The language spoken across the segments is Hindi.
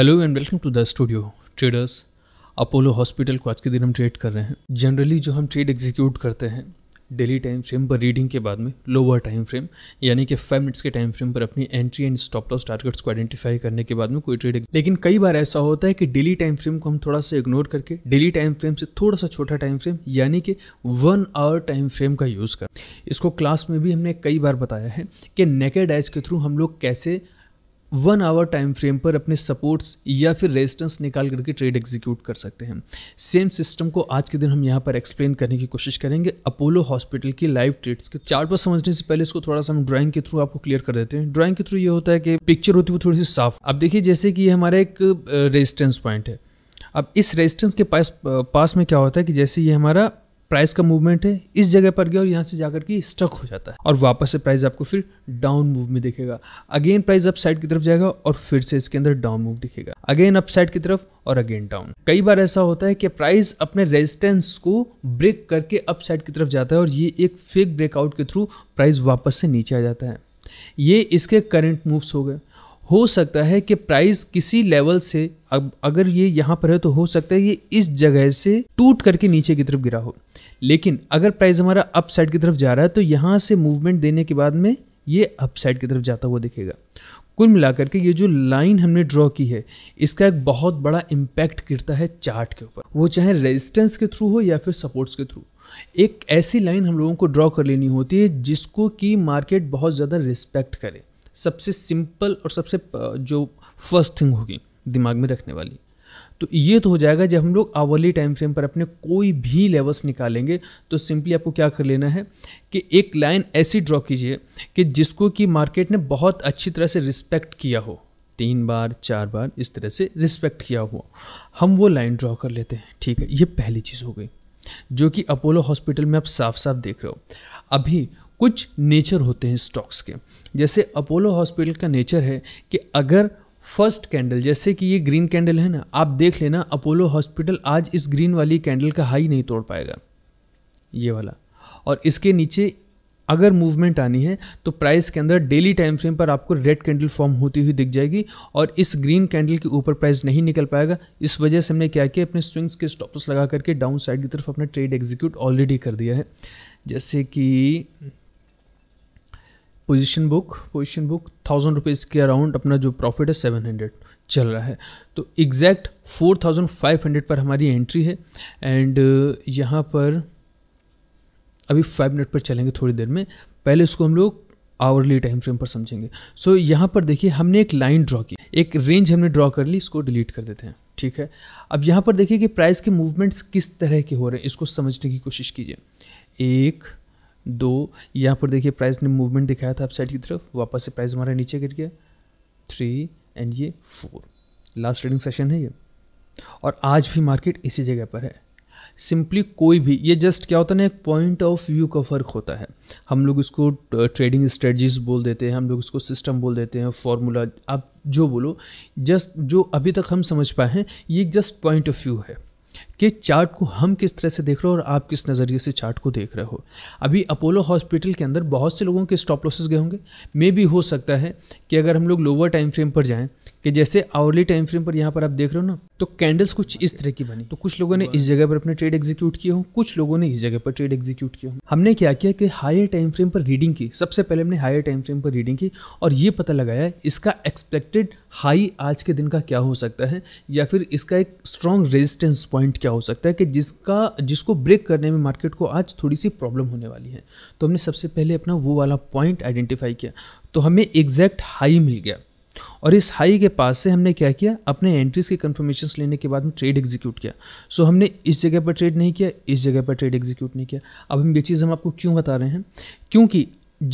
hello and welcome to the studio traders Apollo hospital को आज के दिन हम ट्रेड कर रहे हैं जनरली जो हम ट्रेड एग्जीक्यूट करते हैं डेली टाइम फ्रेम पर रीडिंग के बाद में लोअर टाइम फ्रेम यानी कि फाइव मिनट्स के टाइम फ्रेम पर अपनी entry and stop loss targets को आइडेंटिफाई करने के बाद में कोई ट्रेड लेकिन कई बार ऐसा होता है कि डेली टाइम फ्रेम को हम थोड़ा सा इग्नोर करके डेली टाइम फ्रेम से थोड़ा सा छोटा टाइम फ्रेम यानी कि वन आवर टाइम फ्रेम का यूज़ कर इसको क्लास में भी हमने कई बार बताया है कि नेकेड एज के थ्रू हम लोग कैसे वन आवर टाइम फ्रेम पर अपने सपोर्ट्स या फिर रेजिस्टेंस निकाल करके ट्रेड एग्जीक्यूट कर सकते हैं सेम सिस्टम को आज के दिन हम यहाँ पर एक्सप्लेन करने की कोशिश करेंगे अपोलो हॉस्पिटल की लाइव ट्रेड्स के चार्ट पर समझने से पहले इसको थोड़ा सा हम ड्राइंग के थ्रू आपको क्लियर कर देते हैं ड्राइंग के थ्रू ये होता है कि पिक्चर होती है वो थोड़ी सी साफ अब देखिए जैसे कि ये हमारा एक रेजिस्टेंस पॉइंट है अब इस रेजिस्टेंस के पास पास में क्या होता है कि जैसे ये हमारा प्राइस का मूवमेंट है इस जगह पर गया और यहाँ से जाकर के स्टक हो जाता है और वापस से प्राइस आपको फिर डाउन मूव में दिखेगा अगेन प्राइस अप साइड की तरफ जाएगा और फिर से इसके अंदर डाउन मूव दिखेगा अगेन अप साइड की तरफ और अगेन डाउन कई बार ऐसा होता है कि प्राइस अपने रेजिस्टेंस को ब्रेक करके अप साइड की तरफ जाता है और ये एक फेक ब्रेकआउट के थ्रू प्राइस वापस से नीचे आ जाता है ये इसके करेंट मूव्स हो गए हो सकता है कि प्राइस किसी लेवल से अब अगर ये यहाँ पर है तो हो सकता है ये इस जगह से टूट करके नीचे की तरफ गिरा हो लेकिन अगर प्राइस हमारा अप साइड की तरफ जा रहा है तो यहाँ से मूवमेंट देने के बाद में ये अप साइड की तरफ जाता हुआ दिखेगा कुल मिलाकर के ये जो लाइन हमने ड्रॉ की है इसका एक बहुत बड़ा इम्पैक्ट गिरता है चार्ट के ऊपर वो चाहे रेजिस्टेंस के थ्रू हो या फिर सपोर्ट्स के थ्रू एक ऐसी लाइन हम लोगों को ड्रॉ कर लेनी होती है जिसको कि मार्केट बहुत ज़्यादा रिस्पेक्ट करे सबसे सिंपल और सबसे जो फर्स्ट थिंग होगी दिमाग में रखने वाली तो ये तो हो जाएगा जब हम लोग आवरली टाइम फ्रेम पर अपने कोई भी लेवल्स निकालेंगे तो सिंपली आपको क्या कर लेना है कि एक लाइन ऐसी ड्रॉ कीजिए कि जिसको कि मार्केट ने बहुत अच्छी तरह से रिस्पेक्ट किया हो तीन बार चार बार इस तरह से रिस्पेक्ट किया हो हम वो लाइन ड्रॉ कर लेते हैं ठीक है ये पहली चीज़ हो गई जो कि अपोलो हॉस्पिटल में आप साफ साफ देख रहे हो अभी कुछ नेचर होते हैं स्टॉक्स के जैसे अपोलो हॉस्पिटल का नेचर है कि अगर फर्स्ट कैंडल जैसे कि ये ग्रीन कैंडल है ना आप देख लेना अपोलो हॉस्पिटल आज इस ग्रीन वाली कैंडल का हाई नहीं तोड़ पाएगा ये वाला और इसके नीचे अगर मूवमेंट आनी है तो प्राइस के अंदर डेली टाइम फ्रेम पर आपको रेड कैंडल फॉर्म होती हुई दिख जाएगी और इस ग्रीन कैंडल के ऊपर प्राइस नहीं निकल पाएगा इस वजह से हमने क्या किया अपने स्विंग्स के स्टॉप्स लगा करके डाउन साइड की तरफ अपना ट्रेड एग्जीक्यूट ऑलरेडी कर दिया है जैसे कि position book position book thousand rupees के अराउंड अपना जो प्रॉफिट है सेवन हंड्रेड चल रहा है तो exact four thousand five hundred पर हमारी एंट्री है एंड uh, यहाँ पर अभी फाइव मिनट पर चलेंगे थोड़ी देर में पहले इसको हम लोग आवरली टाइम फ्रेम पर समझेंगे सो so, यहाँ पर देखिए हमने एक लाइन ड्रॉ की एक रेंज हमने ड्रॉ कर ली इसको डिलीट कर देते हैं ठीक है अब यहाँ पर देखिए कि प्राइस के मूवमेंट्स किस तरह के हो रहे हैं इसको समझने की कोशिश कीजिए एक दो यहाँ पर देखिए प्राइस ने मूवमेंट दिखाया था अपसाइड की तरफ वापस से प्राइस हमारा नीचे गिर गया थ्री एंड ये फोर लास्ट ट्रेडिंग सेशन है ये और आज भी मार्केट इसी जगह पर है सिंपली कोई भी ये जस्ट क्या होता है ना एक पॉइंट ऑफ व्यू का फ़र्क होता है हम लोग इसको ट्रेडिंग स्ट्रेटजीज बोल देते हैं हम लोग इसको सिस्टम बोल देते हैं फॉर्मूला आप जो बोलो जस्ट जो अभी तक हम समझ पाए हैं ये जस्ट पॉइंट ऑफ व्यू है कि चार्ट को हम किस तरह से देख रहे हो और आप किस नज़रिए से चार्ट को देख रहे हो अभी अपोलो हॉस्पिटल के अंदर बहुत से लोगों के स्टॉप लॉसेस गए होंगे मे भी हो सकता है कि अगर हम लोग लोअर टाइम फ्रेम पर जाएं कि जैसे आवर्ली टाइम फ्रेम पर यहाँ पर आप देख रहे हो ना तो कैंडल्स कुछ इस तरह की बनी तो कुछ लोगों ने इस जगह पर अपने ट्रेड एग्जीक्यूट किए हों कुछ लोगों ने इस जगह पर ट्रेड एग्जीक्यूट किए हों हमने क्या किया कि हायर टाइम फ्रेम पर रीडिंग की सबसे पहले हमने हायर टाइम फ्रेम पर रीडिंग की और ये पता लगाया इसका एक्सपेक्टेड हाई आज के दिन का क्या हो सकता है या फिर इसका एक स्ट्रॉन्ग रेजिस्टेंस पॉइंट क्या क्या हो सकता है कि जिसका जिसको ब्रेक करने में मार्केट को आज थोड़ी सी प्रॉब्लम होने वाली है तो हमने सबसे पहले अपना वो वाला पॉइंट आइडेंटिफाई किया तो हमें एग्जैक्ट हाई मिल गया और इस हाई के पास से हमने क्या किया अपने एंट्रीज के कंफर्मेशन लेने के बाद में ट्रेड एग्जीक्यूट किया सो so, हमने इस जगह पर ट्रेड नहीं किया इस जगह पर ट्रेड एग्जीक्यूट नहीं किया अब हम ये चीज़ हम आपको क्यों बता रहे हैं क्योंकि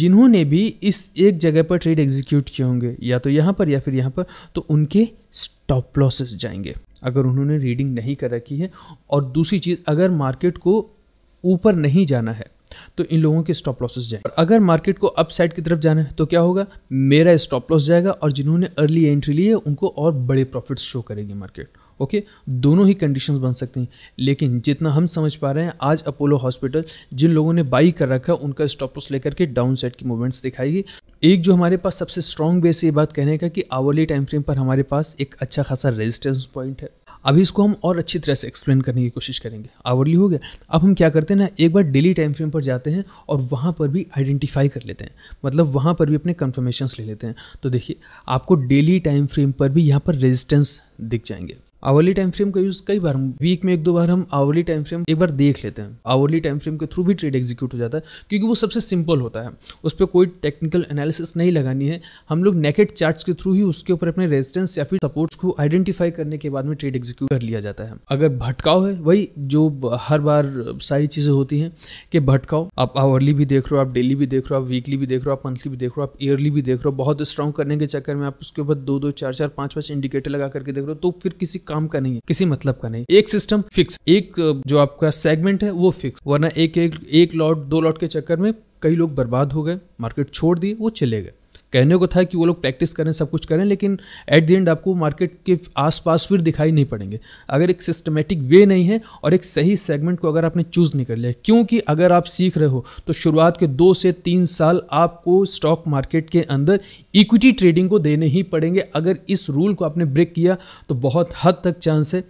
जिन्होंने भी इस एक जगह पर ट्रेड एग्जीक्यूट किए होंगे या तो यहाँ पर या फिर यहाँ पर तो उनके स्टॉप लॉसेस जाएंगे अगर उन्होंने रीडिंग नहीं कर रखी है और दूसरी चीज़ अगर मार्केट को ऊपर नहीं जाना है तो इन लोगों के स्टॉप लॉसेस जाएंगे और अगर मार्केट को अप साइड की तरफ जाना है तो क्या होगा मेरा स्टॉप लॉस जाएगा और जिन्होंने अर्ली एंट्री ली है उनको और बड़े प्रॉफिट्स शो करेगी मार्केट ओके दोनों ही कंडीशंस बन सकती हैं लेकिन जितना हम समझ पा रहे हैं आज अपोलो हॉस्पिटल जिन लोगों ने बाई कर रखा है उनका स्टॉपस लेकर के डाउन साइड की मूवमेंट्स दिखाएगी एक जो हमारे पास सबसे स्ट्रॉन्ग बेस ये बात कहने का कि आवर्ली टाइम फ्रेम पर हमारे पास एक अच्छा खासा रेजिस्टेंस पॉइंट है अभी इसको हम और अच्छी तरह से एक्सप्लेन करने की कोशिश करेंगे आवरली हो गया अब हम क्या करते हैं ना एक बार डेली टाइम फ्रेम पर जाते हैं और वहाँ पर भी आइडेंटिफाई कर लेते हैं मतलब वहाँ पर भी अपने कन्फर्मेशन ले लेते हैं तो देखिए आपको डेली टाइम फ्रेम पर भी यहाँ पर रेजिस्टेंस दिख जाएंगे आवर्ली टाइम फ्रेम का यूज कई बार वीक में एक दो बार हम आवर्ली टाइम फ्रेम एक बार देख लेते हैं आवर्ली टाइम फ्रेम के थ्रू भी ट्रेड एग्जीक्यूट हो जाता है क्योंकि वो सबसे सिंपल होता है उस पर कोई टेक्निकल एनालिसिस नहीं लगानी है हम लोग नेकेट चार्ट्स के थ्रू ही उसके ऊपर अपने रेजिस्टेंस या फिर सपोर्ट्स को आइडेंटिफाई करने के बाद में ट्रेड एग्जीक्यूट कर लिया जाता है अगर भटकाव है वही जो हर बार सारी चीज़ें होती हैं कि भटकाओ आप आवर्ली भी देख रहे हो आप डेली भी देख रहे हो आप वीकली भी देख रहे हो आप मंथली भी देख रहे हो आप ईयरली भी देख रहे हो बहुत स्ट्रॉन्ग करने के चक्कर में आप उसके ऊपर दो दो चार चार पाँच पाँच इंडिकेटर लगा करके देख रहे हो तो फिर किसी काम का नहीं है किसी मतलब का नहीं एक सिस्टम फिक्स एक जो आपका सेगमेंट है वो फिक्स वरना एक एक, एक लॉट दो लॉट के चक्कर में कई लोग बर्बाद हो गए मार्केट छोड़ दिए वो चले गए कहने को था कि वो लोग प्रैक्टिस करें सब कुछ करें लेकिन एट द एंड आपको मार्केट के आसपास फिर दिखाई नहीं पड़ेंगे अगर एक सिस्टमेटिक वे नहीं है और एक सही सेगमेंट को अगर आपने चूज़ नहीं कर लिया क्योंकि अगर आप सीख रहे हो तो शुरुआत के दो से तीन साल आपको स्टॉक मार्केट के अंदर इक्विटी ट्रेडिंग को देने ही पड़ेंगे अगर इस रूल को आपने ब्रेक किया तो बहुत हद तक चांस है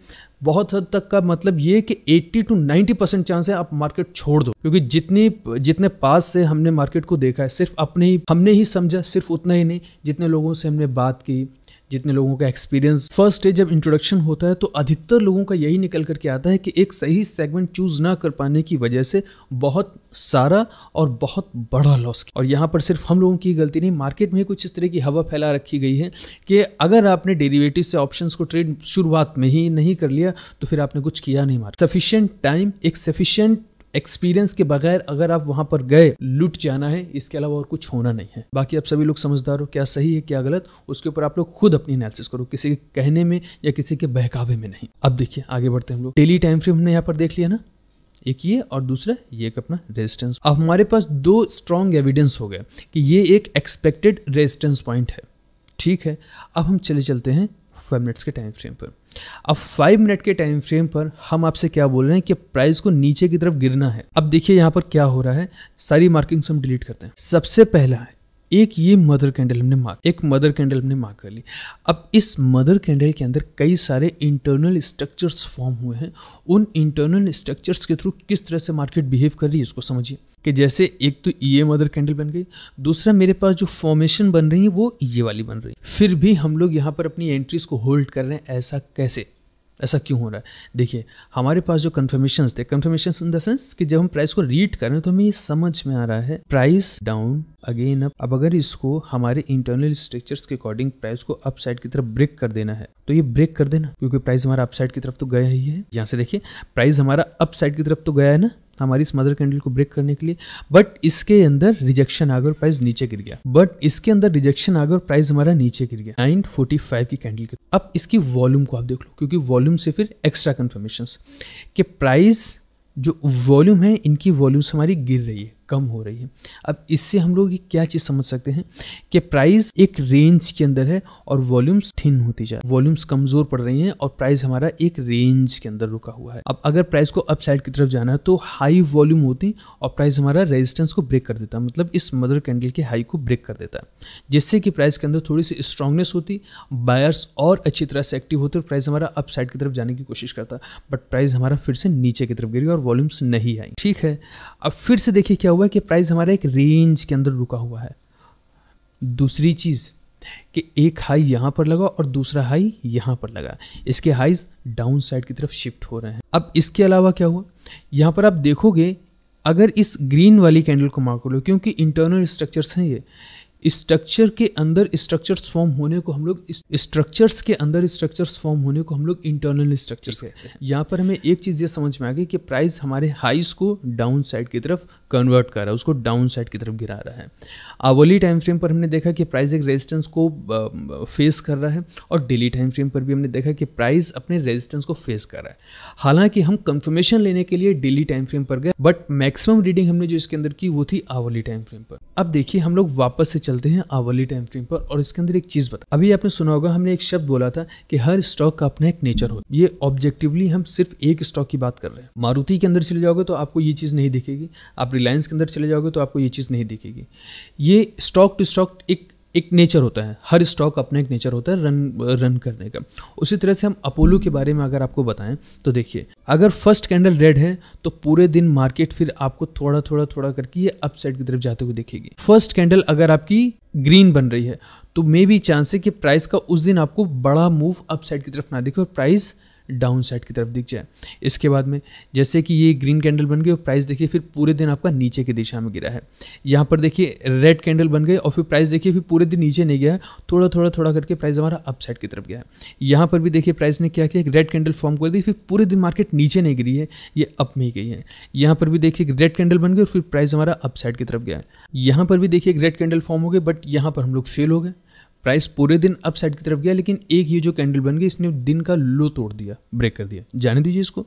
बहुत हद तक का मतलब ये कि 80 टू 90 परसेंट चांस है आप मार्केट छोड़ दो क्योंकि जितनी जितने पास से हमने मार्केट को देखा है सिर्फ अपने ही हमने ही समझा सिर्फ उतना ही नहीं जितने लोगों से हमने बात की जितने लोगों का एक्सपीरियंस फर्स्ट स्टेज जब इंट्रोडक्शन होता है तो अधिकतर लोगों का यही निकल करके आता है कि एक सही सेगमेंट चूज़ ना कर पाने की वजह से बहुत सारा और बहुत बड़ा लॉस और यहाँ पर सिर्फ हम लोगों की गलती नहीं मार्केट में कुछ इस तरह की हवा फैला रखी गई है कि अगर आपने डेरिवेटिव से ऑप्शंस को ट्रेड शुरुआत में ही नहीं कर लिया तो फिर आपने कुछ किया नहीं मार सफिशियंट टाइम एक सफिशियंट एक्सपीरियंस के बगैर अगर आप वहां पर गए लुट जाना है इसके अलावा और कुछ होना नहीं है बाकी आप सभी लोग समझदार हो क्या सही है क्या गलत उसके ऊपर आप लोग खुद अपनी एनालिसिस करो किसी के कहने में या किसी के बहकावे में नहीं अब देखिए आगे बढ़ते हैं हम लोग डेली टाइम फ्रेम हमने यहाँ पर देख लिया ना एक ये और दूसरा ये एक अपना रेजिस्टेंस अब हमारे पास दो स्ट्रॉन्ग एविडेंस हो गए कि ये एक एक्सपेक्टेड रेजिस्टेंस पॉइंट है ठीक है अब हम चले चलते हैं फाइव मिनट्स के टाइम फ्रेम पर अब फाइव मिनट के टाइम फ्रेम पर हम आपसे क्या बोल रहे हैं कि प्राइस को नीचे की तरफ गिरना है अब देखिए यहाँ पर क्या हो रहा है सारी मार्किंग्स हम डिलीट करते हैं सबसे पहला है एक ये मदर कैंडल हमने मार्क एक मदर कैंडल हमने मार्क कर ली अब इस मदर कैंडल के अंदर कई सारे इंटरनल स्ट्रक्चर्स फॉर्म हुए हैं उन इंटरनल स्ट्रक्चर्स के थ्रू किस तरह से मार्केट बिहेव कर रही है इसको समझिए कि जैसे एक तो ये मदर कैंडल बन गई दूसरा मेरे पास जो फॉर्मेशन बन रही है वो ये वाली बन रही है फिर भी हम लोग यहाँ पर अपनी एंट्रीज को होल्ड कर रहे हैं ऐसा कैसे ऐसा क्यों हो रहा है देखिए हमारे पास जो कन्फर्मेशन थे कन्फर्मेशन इन द सेंस कि जब हम प्राइस को रीड कर रहे हैं तो हमें ये समझ में आ रहा है प्राइस डाउन अगेन अप अब अगर इसको हमारे इंटरनल स्ट्रक्चर्स के अकॉर्डिंग प्राइस को अप साइड की तरफ ब्रेक कर देना है तो ये ब्रेक कर देना क्योंकि प्राइस हमारा अप साइड की तरफ तो गया ही है यहाँ से देखिए प्राइस हमारा अप साइड की तरफ तो गया है ना हमारी इस मदर कैंडल को ब्रेक करने के लिए बट इसके अंदर रिजेक्शन आ गया और प्राइस नीचे गिर गया बट इसके अंदर रिजेक्शन आ गया और प्राइस हमारा नीचे गिर गया नाइन फोर्टी फाइव की कैंडल के अब इसकी वॉल्यूम को आप देख लो क्योंकि वॉल्यूम से फिर एक्स्ट्रा कन्फर्मेशन कि प्राइस जो वॉल्यूम है इनकी वॉल्यूम्स हमारी गिर रही है कम हो रही है अब इससे हम लोग क्या चीज़ समझ सकते हैं कि प्राइस एक रेंज के अंदर है और वॉल्यूम्स थिन होती जा रही वॉल्यूम्स कमज़ोर पड़ रही हैं और प्राइस हमारा एक रेंज के अंदर रुका हुआ है अब अगर प्राइस को अप साइड की तरफ जाना है तो हाई वॉल्यूम होती और प्राइस हमारा रेजिस्टेंस को ब्रेक कर देता मतलब इस मदर कैंडल के हाई को ब्रेक कर देता है जिससे कि प्राइस के अंदर थोड़ी सी स्ट्रांगनेस होती बायर्स और अच्छी तरह से एक्टिव होते और प्राइस हमारा अप साइड की तरफ जाने की कोशिश करता बट प्राइस हमारा फिर से नीचे की तरफ गिरी और वॉल्यूम्स नहीं आई ठीक है अब फिर से देखिए क्या हुआ है कि प्राइस हमारा एक रेंज के अंदर रुका हुआ है दूसरी चीज़ कि एक हाई यहाँ पर लगा और दूसरा हाई यहाँ पर लगा इसके हाइज डाउन साइड की तरफ शिफ्ट हो रहे हैं अब इसके अलावा क्या हुआ यहाँ पर आप देखोगे अगर इस ग्रीन वाली कैंडल को मार्क कर लो क्योंकि इंटरनल स्ट्रक्चर्स हैं ये स्ट्रक्चर के अंदर स्ट्रक्चर्स फॉर्म होने को हम लोग स्ट्रक्चर्स के अंदर स्ट्रक्चर्स फॉर्म होने को हम लोग इंटरनल स्ट्रक्चर्स कहते हैं यहाँ पर हमें एक चीज़ ये समझ में आ गई कि प्राइस हमारे हाइस को डाउन साइड की तरफ कन्वर्ट कर रहा है उसको डाउन साइड की तरफ गिरा रहा है आवली टाइम फ्रेम पर हमने देखा कि प्राइस एक रेजिस्टेंस को फेस कर रहा है और डेली टाइम फ्रेम पर भी हमने देखा कि प्राइस अपने रेजिस्टेंस को फेस कर रहा है हालांकि हम कंफर्मेशन लेने के लिए डेली टाइम फ्रेम पर गए बट मैक्सिमम रीडिंग हमने जो इसके अंदर की वो थी आवली टाइम फ्रेम पर अब देखिए हम लोग वापस से चलते हैं आवली टाइम फ्रेम पर और इसके अंदर एक चीज़ बता अभी आपने सुना होगा हमने एक शब्द बोला था कि हर स्टॉक का अपना एक नेचर होता है ये ऑब्जेक्टिवली हम सिर्फ एक स्टॉक की बात कर रहे हैं मारुति के अंदर चले जाओगे तो आपको ये चीज़ नहीं दिखेगी आप रिलायंस के अंदर चले जाओगे तो आपको ये चीज़ नहीं दिखेगी ये स्टॉक टू स्टॉक एक एक नेचर होता है हर स्टॉक अपना एक नेचर होता है रन रन करने का उसी तरह से हम अपोलो के बारे में अगर आपको बताएं तो देखिए अगर फर्स्ट कैंडल रेड है तो पूरे दिन मार्केट फिर आपको थोड़ा थोड़ा थोड़ा करके ये अपसाइड की तरफ जाते हुए दिखेगी फर्स्ट कैंडल अगर आपकी ग्रीन बन रही है तो मे बी चांस है कि प्राइस का उस दिन आपको बड़ा मूव अपसाइड की तरफ ना दिखे और प्राइस डाउन साइड की तरफ दिख जाए इसके बाद में जैसे कि ये ग्रीन कैंडल बन गई और प्राइस देखिए फिर पूरे दिन आपका नीचे की दिशा में गिरा है यहाँ पर देखिए रेड कैंडल बन गई और फिर प्राइस देखिए फिर पूरे दिन नीचे नहीं गया है थोड़ा थोड़ा थोड़ा करके प्राइस हमारा अप साइड की तरफ गया है यहाँ पर भी देखिए प्राइस ने क्या किया एक रेड कैंडल फॉर्म कर दी फिर पूरे दिन मार्केट नीचे नहीं गिरी है ये अप में ही गई है यहाँ पर भी देखिए रेड कैंडल बन गई और फिर प्राइस हमारा अप साइड की तरफ गया है यहाँ पर भी देखिए एक रेड कैंडल फॉर्म हो गए बट यहाँ पर हम लोग फेल हो गए प्राइस पूरे दिन अप साइड की तरफ गया लेकिन एक ये जो कैंडल बन गई इसने दिन का लो तोड़ दिया ब्रेक कर दिया जाने दीजिए इसको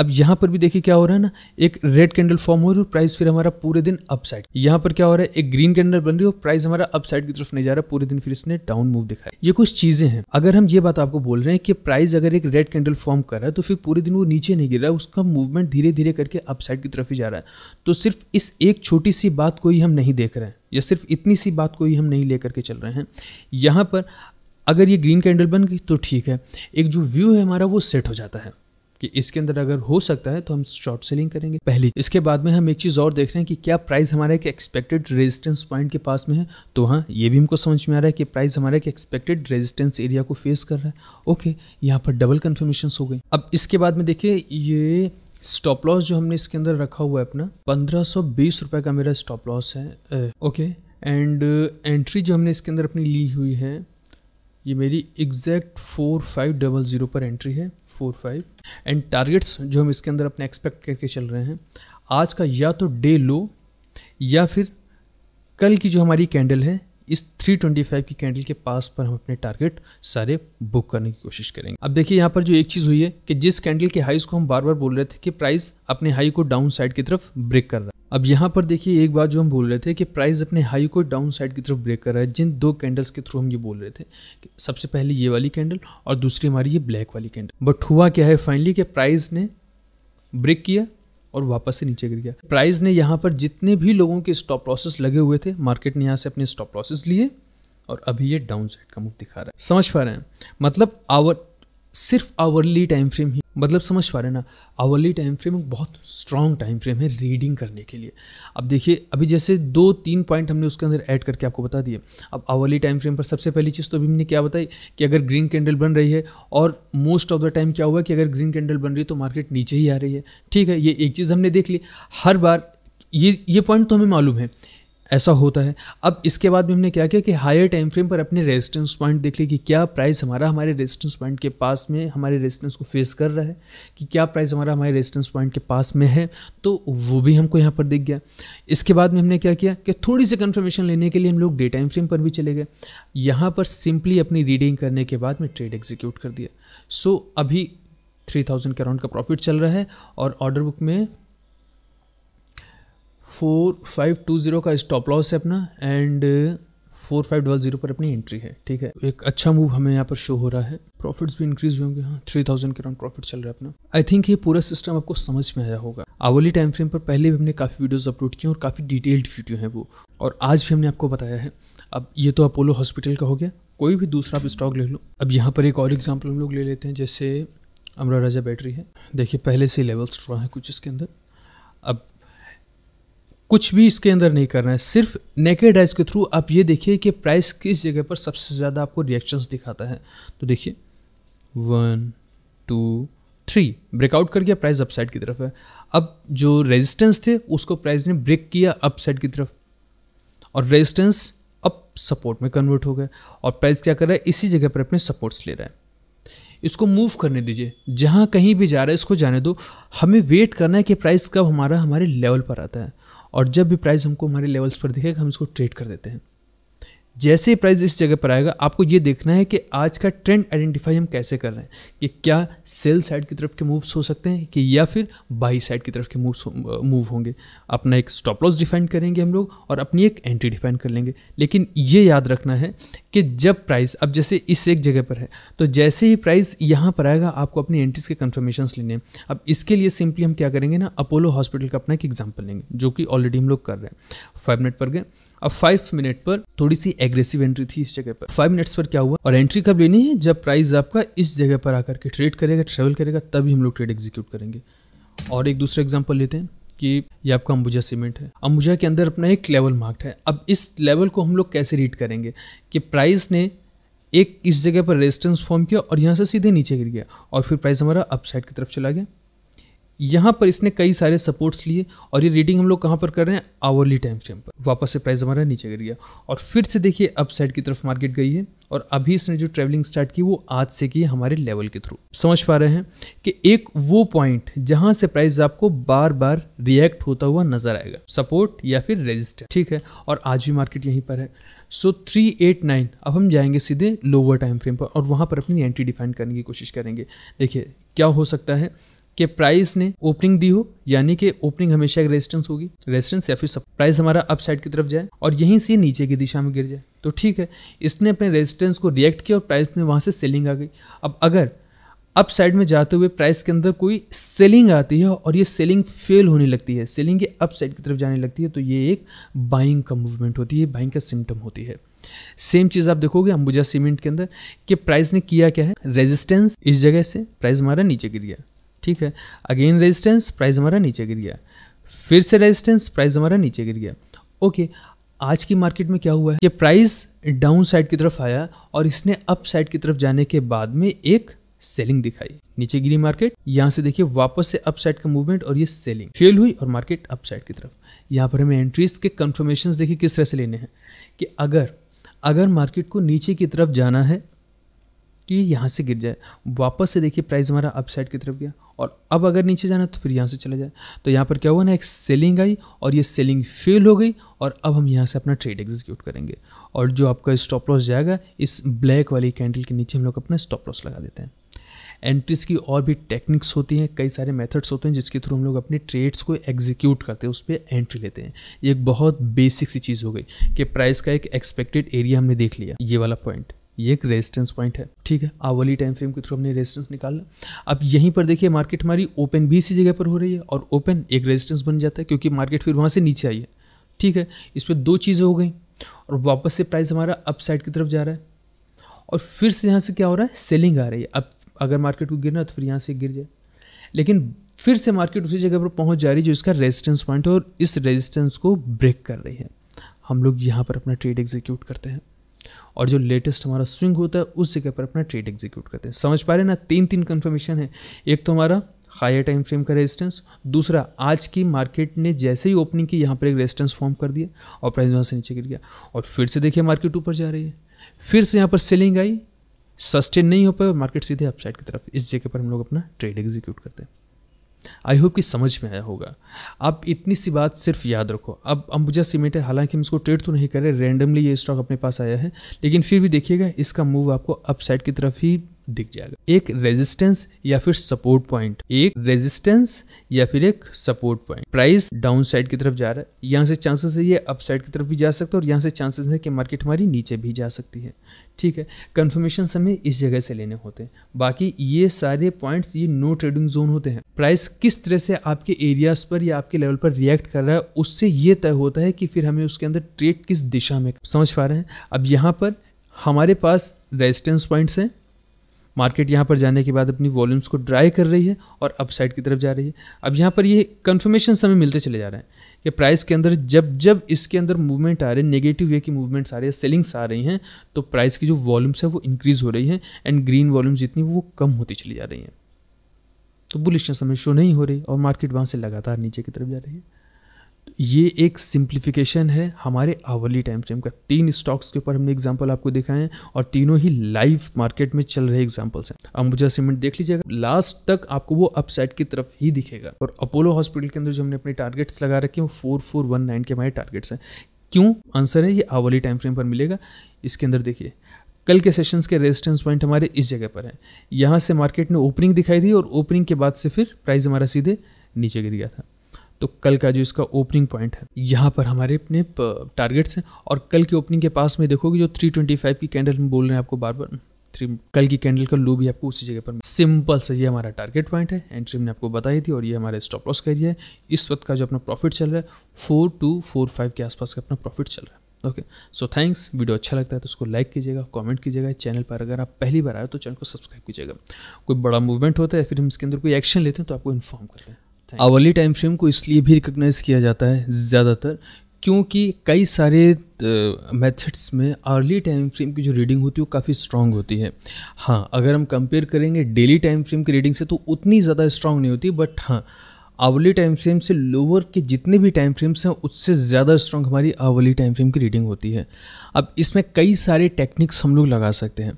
अब यहाँ पर भी देखिए क्या हो रहा है ना एक रेड कैंडल फॉर्म हो रही है प्राइस फिर हमारा पूरे दिन अपसाइड यहाँ पर क्या हो रहा है एक ग्रीन कैंडल बन रही है और प्राइस हमारा अपसाइड की तरफ नहीं जा रहा पूरे दिन फिर इसने डाउन मूव दिखाया ये कुछ चीजें हैं अगर हम ये बात आपको बोल रहे हैं कि प्राइस अगर एक रेड कैंडल फॉर्म कर रहा है तो फिर पूरे दिन वो नीचे नहीं गिर रहा है उसका मूवमेंट धीरे धीरे करके अपसाइड की तरफ ही जा रहा है तो सिर्फ इस एक छोटी सी बात को ही हम नहीं देख रहे हैं या सिर्फ इतनी सी बात को ही हम नहीं लेकर के चल रहे हैं यहाँ पर अगर ये ग्रीन कैंडल बन गई तो ठीक है एक जो व्यू है हमारा वो सेट हो जाता है कि इसके अंदर अगर हो सकता है तो हम शॉर्ट सेलिंग करेंगे पहली इसके बाद में हम एक चीज़ और देख रहे हैं कि क्या प्राइस हमारे एक एक्सपेक्टेड रेजिस्टेंस पॉइंट के पास में है तो हाँ ये भी हमको समझ में आ रहा है कि प्राइस हमारे एक एक्सपेक्टेड रेजिस्टेंस एरिया को फेस कर रहा है ओके यहाँ पर डबल कन्फर्मेशन हो गई अब इसके बाद में देखिए ये स्टॉप लॉस जो हमने इसके अंदर रखा हुआ है अपना पंद्रह सौ बीस का मेरा स्टॉप लॉस है ओके एंड एंट्री जो हमने इसके अंदर अपनी ली हुई है ये मेरी exact four five double zero पर एंट्री है फोर फाइव एंड टारगेट्स जो हम इसके अंदर अपने एक्सपेक्ट करके चल रहे हैं आज का या तो डे लो या फिर कल की जो हमारी कैंडल है इस 325 की कैंडल के पास पर हम अपने टारगेट सारे बुक करने की कोशिश करेंगे अब देखिए यहाँ पर जो एक चीज़ हुई है कि जिस कैंडल के हाइस को हम बार बार बोल रहे थे कि प्राइस अपने हाई को डाउन साइड की तरफ ब्रेक कर रहा है अब यहाँ पर देखिए एक बात जो हम बोल रहे थे कि प्राइस अपने हाई को डाउन साइड की तरफ ब्रेक कर रहा है जिन दो कैंडल्स के थ्रू हम ये बोल रहे थे कि सबसे पहले ये वाली कैंडल और दूसरी हमारी ये ब्लैक वाली कैंडल बट हुआ क्या है फाइनली कि प्राइस ने ब्रेक किया और वापस से नीचे गिर गया प्राइस ने यहाँ पर जितने भी लोगों के स्टॉप लॉसेस लगे हुए थे मार्केट ने यहाँ से अपने स्टॉप लॉसेस लिए और अभी ये डाउन साइड का मूव दिखा रहा है समझ पा रहे हैं मतलब आवर सिर्फ आवरली टाइम फ्रेम ही मतलब समझ पा रहे ना आवरली टाइम फ्रेम एक बहुत स्ट्रॉन्ग टाइम फ्रेम है रीडिंग करने के लिए अब देखिए अभी जैसे दो तीन पॉइंट हमने उसके अंदर ऐड करके आपको बता दिए अब आवरली टाइम फ्रेम पर सबसे पहली चीज़ तो अभी हमने क्या बताई कि अगर ग्रीन कैंडल बन रही है और मोस्ट ऑफ द टाइम क्या हुआ कि अगर ग्रीन कैंडल बन रही है तो मार्केट नीचे ही आ रही है ठीक है ये एक चीज़ हमने देख ली हर बार ये ये पॉइंट तो हमें मालूम है ऐसा होता है अब इसके बाद में हमने क्या किया कि हायर टाइम फ्रेम पर अपने रेजिस्टेंस पॉइंट देख लिया कि क्या प्राइस हमारा हमारे रेजिस्टेंस पॉइंट के पास में हमारे रेजिस्टेंस को फेस कर रहा है कि क्या प्राइस हमारा हमारे रेजिस्टेंस पॉइंट के पास में है तो वो भी हमको यहाँ पर दिख गया इसके बाद में हमने क्या किया कि थोड़ी सी कन्फर्मेशन लेने के लिए हम लोग डे टाइम फ्रेम पर भी चले गए यहाँ पर सिंपली अपनी रीडिंग करने के बाद में ट्रेड एग्जीक्यूट कर दिया सो अभी थ्री थाउजेंड के अराउंड का प्रॉफिट चल रहा है और ऑर्डर बुक में फोर फाइव टू ज़ीरो का स्टॉप लॉस है अपना and uh, four five double zero पर अपनी एंट्री है ठीक है एक अच्छा मूव हमें यहाँ पर शो हो रहा है प्रॉफिट्स भी इंक्रीज हुए होंगे हाँ थ्री थाउजेंड के अराउंड प्रॉफिट चल रहा है अपना आई थिंक ये पूरा सिस्टम आपको समझ में आया होगा आवली टाइम फ्रेम पर पहले भी हमने काफ़ी वीडियोस अपलोड किए और काफ़ी डिटेल्ड वीडियो हैं वो और आज भी हमने आपको बताया है अब ये तो अपोलो हॉस्पिटल का हो गया कोई भी दूसरा आप स्टॉक ले लो अब यहाँ पर एक और एग्जाम्पल हम लोग ले लेते हैं जैसे अमरा राजा बैटरी है देखिए पहले से लेवल्स ड्रॉ है कुछ इसके अंदर अब कुछ भी इसके अंदर नहीं करना है सिर्फ नेकेड आइज के थ्रू आप ये देखिए कि प्राइस किस जगह पर सबसे ज़्यादा आपको रिएक्शंस दिखाता है तो देखिए वन टू थ्री ब्रेकआउट कर गया प्राइस अपसाइड की तरफ है अब जो रेजिस्टेंस थे उसको प्राइस ने ब्रेक किया अपसाइड की तरफ और रेजिस्टेंस अब सपोर्ट में कन्वर्ट हो गया और प्राइस क्या कर रहा है इसी जगह पर अपने सपोर्ट्स ले रहा है इसको मूव करने दीजिए जहाँ कहीं भी जा रहा है इसको जाने दो हमें वेट करना है कि प्राइस कब हमारा हमारे लेवल पर आता है और जब भी प्राइस हमको हमारे लेवल्स पर दिखेगा हम इसको ट्रेड कर देते हैं जैसे ही प्राइस इस जगह पर आएगा आपको ये देखना है कि आज का ट्रेंड आइडेंटिफाई हम कैसे कर रहे हैं कि क्या सेल साइड की तरफ के मूव्स हो सकते हैं कि या फिर बाई साइड की तरफ के मूव्स मूव होंगे अपना एक स्टॉप लॉस डिफाइन करेंगे हम लोग और अपनी एक एंट्री डिफाइन कर लेंगे लेकिन ये याद रखना है कि जब प्राइस अब जैसे इस एक जगह पर है तो जैसे ही प्राइस यहाँ पर आएगा आपको अपनी एंट्रीज के कन्फर्मेशन लेने अब इसके लिए सिंपली हम क्या करेंगे ना अपोलो हॉस्पिटल का अपना एक एग्जाम्पल लेंगे जो कि ऑलरेडी हम लोग कर रहे हैं फाइव मिनट पर गए अब फाइव मिनट पर थोड़ी सी एग्रेसिव एंट्री थी इस जगह पर फाइव मिनट्स पर क्या हुआ और एंट्री कब लेनी है जब प्राइस आपका इस जगह पर आकर के ट्रेड करेगा ट्रेवल करेगा तभी हम लोग ट्रेड एग्जीक्यूट करेंगे और एक दूसरा एग्जाम्पल लेते हैं कि ये आपका अंबुजा सीमेंट है अंबुजा के अंदर अपना एक लेवल मार्क्ड है अब इस लेवल को हम लोग कैसे रीड करेंगे कि प्राइस ने एक इस जगह पर रेजिस्टेंस फॉर्म किया और यहाँ से सीधे नीचे गिर गया और फिर प्राइस हमारा अपसाइड की तरफ चला गया यहाँ पर इसने कई सारे सपोर्ट्स लिए और ये रीडिंग हम लोग कहाँ पर कर रहे हैं आवर्ली टाइम फ्रेम पर वापस से प्राइस हमारा नीचे गिर गया और फिर से देखिए अप साइड की तरफ मार्केट गई है और अभी इसने जो ट्रेवलिंग स्टार्ट की वो आज से की हमारे लेवल के थ्रू समझ पा रहे हैं कि एक वो पॉइंट जहाँ से प्राइस आपको बार बार रिएक्ट होता हुआ नजर आएगा सपोर्ट या फिर रजिस्टर ठीक है और आज भी मार्केट यहीं पर है सो थ्री एट नाइन अब हम जाएंगे सीधे लोअर टाइम फ्रेम पर और वहाँ पर अपनी एंट्री डिफाइन करने की कोशिश करेंगे देखिए क्या हो सकता है कि प्राइस ने ओपनिंग दी हो यानी कि ओपनिंग हमेशा एक रेजिस्टेंस होगी रेजिस्टेंस या फिर प्राइस हमारा अपसाइड की तरफ जाए और यहीं से नीचे की दिशा में गिर जाए तो ठीक है इसने अपने रेजिस्टेंस को रिएक्ट किया और प्राइस में वहाँ से सेलिंग आ गई अब अगर अप साइड में जाते हुए प्राइस के अंदर कोई सेलिंग आती है और ये सेलिंग फेल होने लगती है सेलिंग ये अप साइड की तरफ जाने लगती है तो ये एक बाइंग का मूवमेंट होती है बाइंग का सिम्टम होती है सेम चीज़ आप देखोगे अंबुजा सीमेंट के अंदर कि प्राइस ने किया क्या है रेजिस्टेंस इस जगह से प्राइस हमारा नीचे गिर गया ठीक है अगेन रेजिस्टेंस प्राइस हमारा नीचे गिर गया फिर से रेजिस्टेंस प्राइस हमारा नीचे गिर गया ओके आज की मार्केट में क्या हुआ है कि प्राइस डाउन साइड की तरफ आया और इसने अप साइड की तरफ जाने के बाद में एक सेलिंग दिखाई नीचे गिरी मार्केट यहाँ से देखिए वापस से अप साइड का मूवमेंट और ये सेलिंग फेल हुई और मार्केट अप साइड की तरफ यहाँ पर हमें एंट्रीज के कंफर्मेशन देखिए किस तरह से लेने हैं कि अगर अगर मार्केट को नीचे की तरफ जाना है कि ये यहाँ से गिर जाए वापस से देखिए प्राइस हमारा अपसाइड की तरफ गया और अब अगर नीचे जाना तो फिर यहाँ से चला जाए तो यहाँ पर क्या हुआ ना एक सेलिंग आई और ये सेलिंग फेल हो गई और अब हम यहाँ से अपना ट्रेड एग्जीक्यूट करेंगे और जो आपका स्टॉप लॉस जाएगा इस ब्लैक वाली कैंडल के नीचे हम लोग अपना स्टॉप लॉस लगा देते हैं एंट्रीज़ की और भी टेक्निक्स होती हैं कई सारे मेथड्स होते हैं जिसके थ्रू हम लोग अपने ट्रेड्स को एग्जीक्यूट करते हैं उस पर एंट्री लेते हैं ये एक बहुत बेसिक सी चीज़ हो गई कि प्राइस का एक एक्सपेक्टेड एरिया हमने देख लिया ये वाला पॉइंट ये एक रेजिस्टेंस पॉइंट है ठीक है वाली टाइम फ्रेम के थ्रू हमने रेजिस्टेंस निकालना अब यहीं पर देखिए मार्केट हमारी ओपन भी इसी जगह पर हो रही है और ओपन एक रेजिस्टेंस बन जाता है क्योंकि मार्केट फिर वहाँ से नीचे आई है ठीक है इस पर दो चीज़ें हो गई और वापस से प्राइस हमारा अप साइड की तरफ जा रहा है और फिर से यहाँ से क्या हो रहा है सेलिंग आ रही है अब अगर मार्केट को गिरना तो फिर यहाँ से गिर जाए लेकिन फिर से मार्केट उसी जगह पर पहुँच जा रही है जो इसका रेजिस्टेंस पॉइंट है और इस रेजिस्टेंस को ब्रेक कर रही है हम लोग यहाँ पर अपना ट्रेड एग्जीक्यूट करते हैं और जो लेटेस्ट हमारा स्विंग होता है उस जगह पर अपना ट्रेड एग्जीक्यूट करते हैं समझ पा रहे हैं ना तीन तीन कन्फर्मेशन है एक तो हमारा हायर टाइम फ्रेम का रेजिस्टेंस दूसरा आज की मार्केट ने जैसे ही ओपनिंग की यहाँ पर एक रेजिस्टेंस फॉर्म कर दिया और प्राइस वहाँ से नीचे गिर गया और फिर से देखिए मार्केट ऊपर जा रही है फिर से यहाँ पर सेलिंग आई सस्टेन नहीं हो पाए मार्केट सीधे अपसाइड की तरफ इस जगह पर हम लोग अपना ट्रेड एग्जीक्यूट करते हैं आई होप कि समझ में आया होगा आप इतनी सी बात सिर्फ याद रखो अब अंबुजा सीमेंट है हालांकि हम इसको ट्रेड तो नहीं कर रहे रैंडमली ये स्टॉक अपने पास आया है लेकिन फिर भी देखिएगा इसका मूव आपको अपसाइड की तरफ ही दिख जाएगा एक रेजिस्टेंस या फिर सपोर्ट पॉइंट एक रेजिस्टेंस या फिर एक support point price downside की तरफ जा रहा है यहाँ से चांसेस है ये अप साइड की तरफ भी जा सकता है और यहाँ से चांसेस है कि मार्केट हमारी नीचे भी जा सकती है ठीक है कन्फर्मेशन हमें इस जगह से लेने होते हैं बाकी ये सारे पॉइंट्स ये नो ट्रेडिंग जोन होते हैं प्राइस किस तरह से आपके एरियाज पर या आपके लेवल पर रिएक्ट कर रहा है उससे ये तय होता है कि फिर हमें उसके अंदर ट्रेड किस दिशा में समझ पा रहे हैं अब यहाँ पर हमारे पास रेजिस्टेंस पॉइंट्स हैं मार्केट यहाँ पर जाने के बाद अपनी वॉल्यूम्स को ड्राई कर रही है और अपसाइड की तरफ जा रही है अब यहाँ पर ये कन्फर्मेशन हमें मिलते चले जा रहे हैं कि प्राइस के अंदर जब जब इसके अंदर मूवमेंट आ रहे हैं नेगेटिव वे की मूवमेंट्स आ रही है सेलिंग्स आ रही हैं तो प्राइस की जो वॉल्यूम्स है वो इंक्रीज़ हो रही है एंड ग्रीन वॉल्यूम्स जितनी वो कम होती चली जा रही हैं तो बुलिशनेस हमें शो नहीं हो रही और मार्केट वहाँ से लगातार नीचे की तरफ जा रही है ये एक सिंप्लीफिकेशन है हमारे आवली टाइम फ्रेम का तीन स्टॉक्स के ऊपर हमने एग्जांपल आपको दिखाए हैं और तीनों ही लाइव मार्केट में चल रहे एग्जांपल्स हैं अंबुजा सीमेंट देख लीजिएगा लास्ट तक आपको वो अपसाइड की तरफ ही दिखेगा और अपोलो हॉस्पिटल के अंदर जो हमने अपने टारगेट्स लगा रखे हैं वो फोर फोर वन नाइन के हमारे टारगेट्स हैं क्यों आंसर है ये आवली टाइम फ्रेम पर मिलेगा इसके अंदर देखिए कल के सेशंस के रेजिस्टेंस पॉइंट हमारे इस जगह पर है यहाँ से मार्केट ने ओपनिंग दिखाई दी और ओपनिंग के बाद से फिर प्राइस हमारा सीधे नीचे गिर गया था तो कल का जो इसका ओपनिंग पॉइंट है यहाँ पर हमारे अपने टारगेट्स हैं और कल की ओपनिंग के पास में देखोगे जो 325 की कैंडल में बोल रहे हैं आपको बार बार थ्री कल की कैंडल का लू भी आपको उसी जगह पर सिंपल सा ये हमारा टारगेट पॉइंट है एंट्री मैंने आपको बताई थी और ये हमारे स्टॉप लॉस का एरिया है इस वक्त का जो अपना प्रॉफिट चल रहा है फोर टू फोर फाइव के आसपास का अपना प्रॉफिट चल रहा है ओके सो थैंक्स वीडियो अच्छा लगता है तो उसको लाइक कीजिएगा कमेंट कीजिएगा चैनल पर अगर आप पहली बार आए तो चैनल को सब्सक्राइब कीजिएगा कोई बड़ा मूवमेंट होता है फिर हम इसके अंदर कोई एक्शन लेते हैं तो आपको इन्फॉर्म करते हैं आवली टाइम फ्रेम को इसलिए भी रिकग्नाइज किया जाता है ज़्यादातर क्योंकि कई सारे मेथड्स में अर्ली टाइम फ्रेम की जो रीडिंग होती है वो काफ़ी स्ट्रांग होती है हाँ अगर हम कंपेयर करेंगे डेली टाइम फ्रेम की रीडिंग से तो उतनी ज़्यादा स्ट्रांग नहीं होती बट हाँ आवली टाइम फ्रेम से लोअर के जितने भी टाइम फ्रेम्स हैं उससे ज़्यादा स्ट्रॉन्ग हमारी आवली टाइम फ्रेम की रीडिंग होती है अब इसमें कई सारे टेक्निक्स हम लोग लगा सकते हैं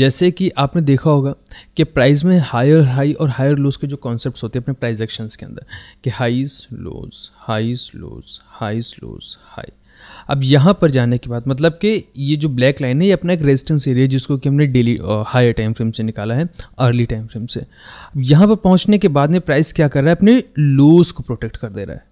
जैसे कि आपने देखा होगा कि प्राइस में हायर हाई और हायर लोज के जो कॉन्सेप्ट होते हैं अपने प्राइज एक्शंस के अंदर कि highs lows highs lows highs lows high अब यहाँ पर जाने के बाद मतलब कि ये जो ब्लैक लाइन है ये अपना एक रेजिस्टेंस एरिया जिसको कि हमने डेली हायर टाइम फ्रेम से निकाला है अर्ली टाइम फ्रेम से अब यहाँ पर पहुँचने के बाद में प्राइस क्या कर रहा है अपने लोज़ को प्रोटेक्ट कर दे रहा है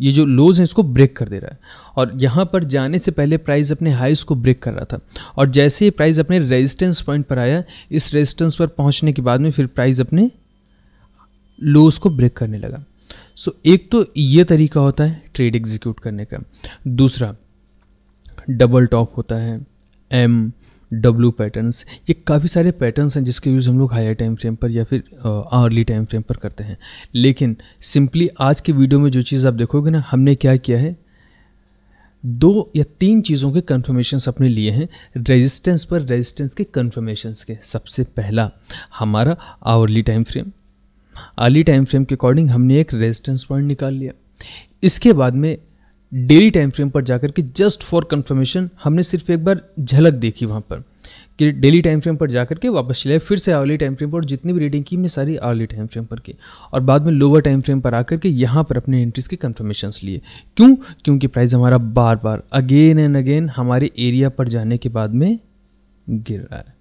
ये जो लोज़ हैं इसको ब्रेक कर दे रहा है और यहाँ पर जाने से पहले प्राइस अपने हाईस को ब्रेक कर रहा था और जैसे ही प्राइस अपने रेजिस्टेंस पॉइंट पर आया इस रेजिस्टेंस पर पहुँचने के बाद में फिर प्राइस अपने लोज़ को ब्रेक करने लगा सो so, एक तो ये तरीका होता है ट्रेड एग्जीक्यूट करने का दूसरा डबल टॉप होता है एम डब्ल्यू पैटर्न्स ये काफ़ी सारे पैटर्न्स हैं जिसके यूज़ हम लोग हायर टाइम फ्रेम पर या फिर आर्ली टाइम फ्रेम पर करते हैं लेकिन सिंपली आज के वीडियो में जो चीज़ आप देखोगे ना हमने क्या किया है दो या तीन चीज़ों के कन्फर्मेशंस अपने लिए हैं रेजिस्टेंस पर रेजिस्टेंस के कन्फर्मेशंस के सबसे पहला हमारा hourly time frame early time frame के अकॉर्डिंग हमने एक रेजिस्टेंस पॉइंट निकाल लिया इसके बाद में डेली टाइम फ्रेम पर जाकर के जस्ट फॉर कंफर्मेशन हमने सिर्फ एक बार झलक देखी वहाँ पर कि डेली टाइम फ्रेम पर जाकर के वापस चले फिर से आर्ली टाइम फ्रेम पर जितनी भी रीडिंग की मैं सारी आर्ली टाइम फ्रेम पर की और बाद में लोअर टाइम फ्रेम पर आकर के यहाँ पर अपने एंट्रीज के कन्फर्मेशन लिए क्यों क्योंकि प्राइस हमारा बार बार अगेन एंड अगेन हमारे एरिया पर जाने के बाद में गिर रहा है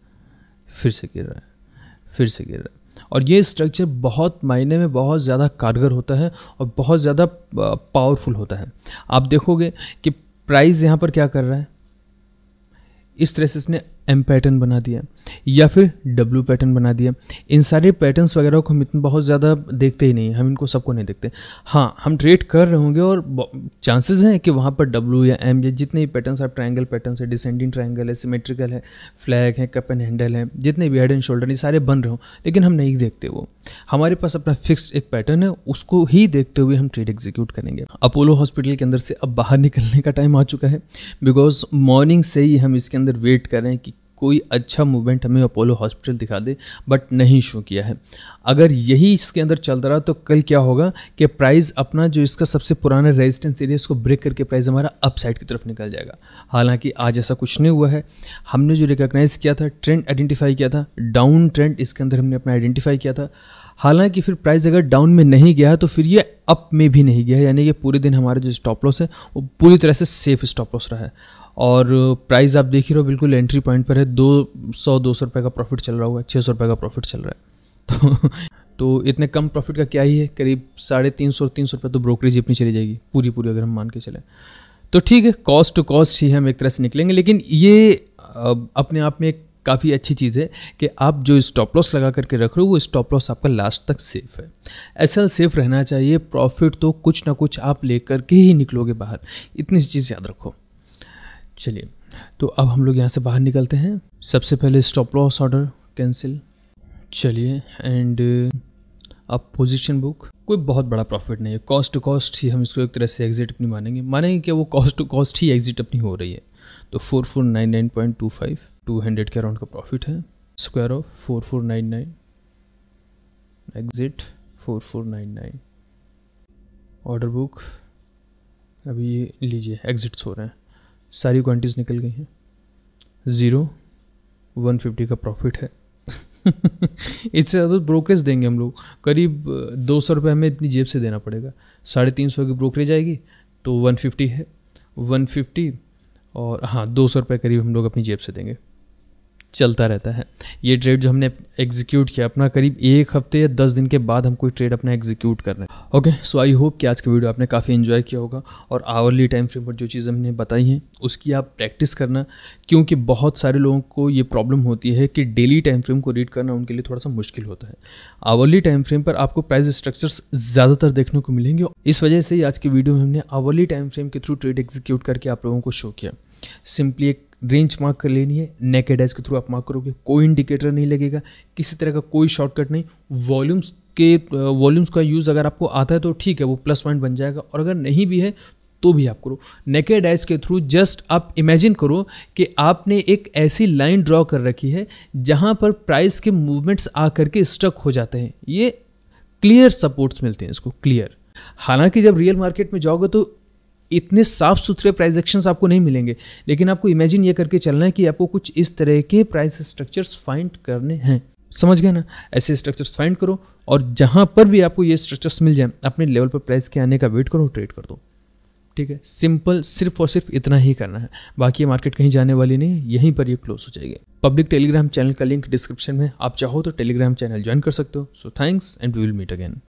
फिर से गिर रहा है फिर से गिर रहा है और ये स्ट्रक्चर बहुत मायने में बहुत ज़्यादा कारगर होता है और बहुत ज़्यादा पावरफुल होता है आप देखोगे कि प्राइस यहाँ पर क्या कर रहा है इस तरह से इसने एम पैटर्न बना दिया या फिर डब्ल्यू पैटर्न बना दिया इन सारे पैटर्न्स वगैरह को हम इतना बहुत ज़्यादा देखते ही नहीं हम इनको सबको नहीं देखते हाँ हम ट्रेड कर रहे होंगे और चांसेस हैं कि वहाँ पर डब्ल्यू या एम या जितने भी पैटर्न्स आप ट्राइंगल पैटर्न है डिसेंडिंग ट्राइंगल है सिमेट्रिकल है फ्लैग है कप एंड हैंडल है जितने भी हेड एंड शोल्डर ये सारे बन रहे हो लेकिन हम नहीं देखते वो हमारे पास अपना फिक्स एक पैटर्न है उसको ही देखते हुए हम ट्रेड एग्जीक्यूट करेंगे अपोलो हॉस्पिटल के अंदर से अब बाहर निकलने का टाइम आ चुका है बिकॉज मॉर्निंग से ही हम इसके अंदर वेट कर रहे हैं कि कोई अच्छा मूवमेंट हमें अपोलो हॉस्पिटल दिखा दे बट नहीं शो किया है अगर यही इसके अंदर चलता रहा तो कल क्या होगा कि प्राइस अपना जो इसका सबसे पुराना रेजिस्टेंस एरिया इसको ब्रेक करके प्राइस हमारा अपसाइड की तरफ निकल जाएगा हालांकि आज ऐसा कुछ नहीं हुआ है हमने जो रिकॉग्नाइज़ किया था ट्रेंड आइडेंटिफाई किया था डाउन ट्रेंड इसके अंदर हमने अपना आइडेंटिफाई किया था हालांकि फिर प्राइस अगर डाउन में नहीं गया तो फिर ये अप में भी नहीं गया यानी कि पूरे दिन हमारा जो स्टॉप लॉस है वो पूरी तरह से सेफ स्टॉप लॉस रहा है और प्राइस आप देख ही रहो बिल्कुल एंट्री पॉइंट पर है दो सौ दो सौ रुपये का प्रॉफिट चल रहा होगा छः सौ रुपये का प्रॉफिट चल रहा है तो तो इतने कम प्रॉफिट का क्या ही है करीब साढ़े तीन सौ तीन सौ रुपये तो ब्रोकरेज अपनी चली जाएगी पूरी पूरी अगर हम मान के चलें तो ठीक है कॉस्ट टू कॉस्ट ही हम एक तरह से निकलेंगे लेकिन ये अपने आप में एक काफ़ी अच्छी चीज़ है कि आप जो स्टॉप लॉस लगा करके रख रहे हो वो स्टॉप लॉस आपका लास्ट तक सेफ है ऐसा सेफ रहना चाहिए प्रॉफिट तो कुछ ना कुछ आप लेकर के ही निकलोगे बाहर इतनी सी चीज़ याद रखो चलिए तो अब हम लोग यहाँ से बाहर निकलते हैं सबसे पहले स्टॉप लॉस ऑर्डर कैंसिल चलिए एंड uh, अब पोजीशन बुक कोई बहुत बड़ा प्रॉफिट नहीं है कॉस्ट टू कॉस्ट ही हम इसको एक तरह से एग्जिट अपनी मानेंगे मानेंगे कि वो कॉस्ट टू कॉस्ट ही एग्जिट अपनी हो रही है तो four four nine nine point two five two hundred के अराउंड का प्रॉफिट है square off four four nine nine exit four four nine nine order book अभी लीजिए एग्जिट्स हो रहे हैं सारी क्वांटिटीज निकल गई हैं ज़ीरो वन फिफ्टी का प्रॉफिट है इससे ज़्यादा तो ब्रोकरेज देंगे हम लोग करीब दो सौ रुपये हमें अपनी जेब से देना पड़ेगा साढ़े तीन सौ की ब्रोकरेज आएगी तो वन फिफ्टी है वन फिफ्टी और हाँ दो सौ रुपये करीब हम लोग अपनी जेब से देंगे चलता रहता है ये ट्रेड जो हमने एग्जीक्यूट किया अपना करीब एक हफ्ते या दस दिन के बाद हम कोई ट्रेड अपना एग्जीक्यूट कर रहे हैं ओके सो आई होप कि आज का वीडियो आपने काफ़ी इन्जॉय किया होगा और आवरली टाइम फ्रेम पर जो चीज़ हमने बताई हैं उसकी आप प्रैक्टिस करना क्योंकि बहुत सारे लोगों को ये प्रॉब्लम होती है कि डेली टाइम फ्रेम को रीड करना उनके लिए थोड़ा सा मुश्किल होता है आवरली टाइम फ्रेम पर आपको प्राइस स्ट्रक्चर्स ज़्यादातर देखने को मिलेंगे इस वजह से आज की वीडियो में हमने आवरली टाइम फ्रेम के थ्रू ट्रेड एग्जीक्यूट करके आप लोगों को शो किया सिंपली एक रेंज मार्क कर लेनी है नेकेड एज के थ्रू आप मार्क करोगे कोई इंडिकेटर नहीं लगेगा किसी तरह का कोई शॉर्टकट नहीं वॉल्यूम्स के वॉल्यूम्स का यूज़ अगर आपको आता है तो ठीक है वो प्लस पॉइंट बन जाएगा और अगर नहीं भी है तो भी आप करो नेकेड आइज के थ्रू जस्ट आप इमेजिन करो कि आपने एक ऐसी लाइन ड्रॉ कर रखी है जहाँ पर प्राइस के मूवमेंट्स आ करके स्टक हो जाते हैं ये क्लियर सपोर्ट्स मिलते हैं इसको क्लियर हालांकि जब रियल मार्केट में जाओगे तो इतने साफ सुथरे प्राइस एक्शंस आपको नहीं मिलेंगे लेकिन आपको इमेजिन ये करके चलना है कि आपको कुछ इस तरह के प्राइस स्ट्रक्चर्स फाइंड करने हैं समझ गए ना ऐसे स्ट्रक्चर्स फाइंड करो और जहाँ पर भी आपको ये स्ट्रक्चर्स मिल जाए अपने लेवल पर प्राइस के आने का वेट करो ट्रेड कर दो ठीक है सिंपल सिर्फ और सिर्फ इतना ही करना है बाकी मार्केट कहीं जाने वाली नहीं यहीं पर ये क्लोज हो जाएगी पब्लिक टेलीग्राम चैनल का लिंक डिस्क्रिप्शन में आप चाहो तो टेलीग्राम चैनल ज्वाइन कर सकते हो so thanks and we will meet again